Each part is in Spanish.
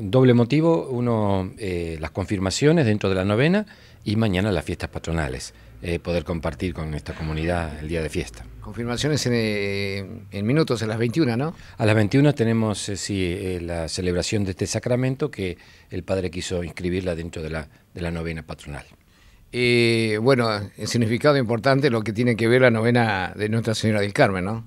doble motivo, uno, eh, las confirmaciones dentro de la novena y mañana las fiestas patronales, eh, poder compartir con esta comunidad el día de fiesta. Confirmaciones en, eh, minutos, a las 21, ¿no? A las 21 tenemos, la celebración de este sacramento que el padre quiso inscribirla dentro de la, de la novena patronal. bueno, el significado importante lo que tiene que ver la novena de Nuestra Señora del Carmen, ¿no?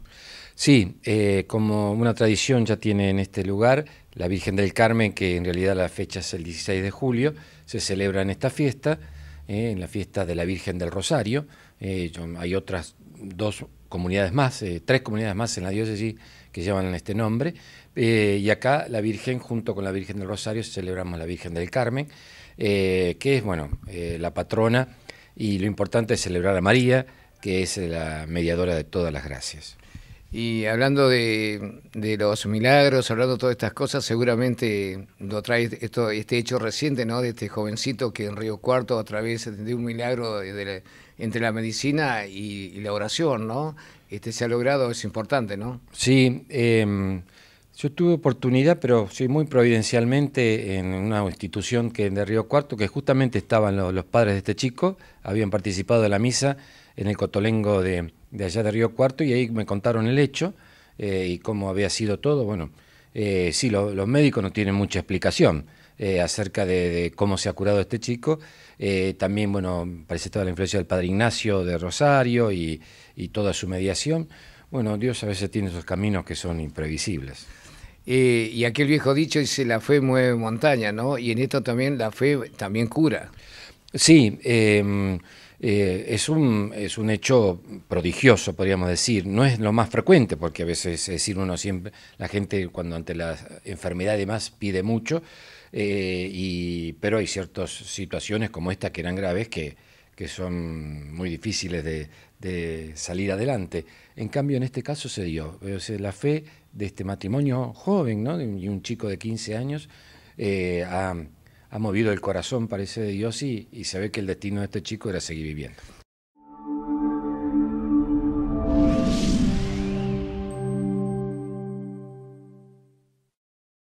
Sí, eh, como una tradición ya tiene en este lugar, la Virgen del Carmen, que en realidad la fecha es el 16 de julio, se celebra en esta fiesta, eh, en la fiesta de la Virgen del Rosario. Eh, hay otras dos comunidades más, tres comunidades más en la diócesis que llevan este nombre. y acá la Virgen, junto con la Virgen del Rosario, celebramos la Virgen del Carmen, que es, bueno, la patrona y lo importante es celebrar a María, que es la mediadora de todas las gracias. Y hablando de, los milagros, hablando de todas estas cosas, seguramente lo trae esto, este hecho reciente, ¿no? De este jovencito que en Río Cuarto, a través de un milagro entre la medicina y, la oración, ¿no? Este se ha logrado, es importante, ¿no? Sí, em, yo tuve oportunidad, pero sí, muy providencialmente, en una institución que de Río Cuarto, que justamente estaban los padres de este chico, habían participado de la misa en el Cotolengo de de allá de Río Cuarto y ahí me contaron el hecho eh, y cómo había sido todo. Bueno, eh, sí, los médicos no tienen mucha explicación eh, acerca de, cómo se ha curado este chico. también, bueno, parece toda la influencia del padre Ignacio de Rosario y, toda su mediación. Bueno, Dios a veces tiene esos caminos que son imprevisibles. y aquel viejo dicho dice, la fe mueve montaña, ¿no? Y en esto también la fe también cura. Sí, em, eh, es, un, es un hecho prodigioso, podríamos decir. No es lo más frecuente, porque a veces, decir, uno siempre, la gente cuando ante la enfermedad y demás pide mucho, eh, y, pero hay ciertas situaciones como esta que eran graves que, que son muy difíciles de, salir adelante. En cambio, en este caso se dio. la fe de este matrimonio joven, ¿no? y un chico de 15 años, eh, a ha movido el corazón, parece, de Dios y, y se ve que el destino de este chico era seguir viviendo.